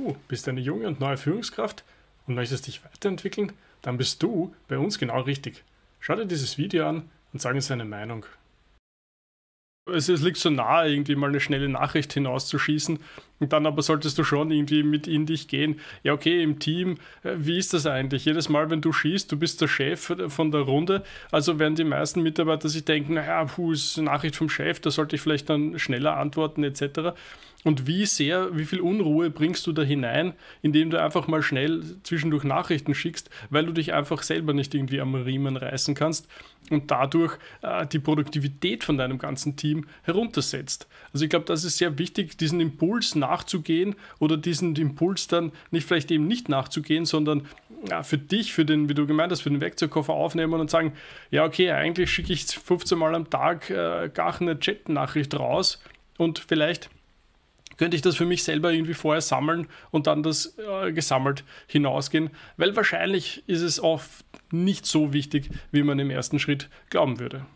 du bist eine junge und neue Führungskraft und möchtest dich weiterentwickeln, dann bist du bei uns genau richtig. Schau dir dieses Video an und sag uns deine Meinung. Es, liegt so nahe, irgendwie mal eine schnelle Nachricht hinauszuschießen, und dann aber solltest du schon irgendwie mit in dich gehen. Ja, okay, im Team, äh, wie ist das eigentlich? Jedes Mal, wenn du schießt, du bist der Chef von der Runde. Also werden die meisten Mitarbeiter sich denken, naja, puh, ist Nachricht vom Chef, da sollte ich vielleicht dann schneller antworten etc. Und wie sehr, wie viel Unruhe bringst du da hinein, indem du einfach mal schnell zwischendurch Nachrichten schickst, weil du dich einfach selber nicht irgendwie am Riemen reißen kannst und dadurch äh, die Produktivität von deinem ganzen Team heruntersetzt. Also ich glaube, das ist sehr wichtig, diesen Impuls nach nachzugehen oder diesen Impuls dann nicht vielleicht eben nicht nachzugehen, sondern ja, für dich, für den, wie du gemeint hast, für den Werkzeugkoffer aufnehmen und sagen, ja, okay, eigentlich schicke ich 15 Mal am Tag äh, gar eine Chat-Nachricht raus und vielleicht könnte ich das für mich selber irgendwie vorher sammeln und dann das äh, gesammelt hinausgehen, weil wahrscheinlich ist es oft nicht so wichtig, wie man im ersten Schritt glauben würde.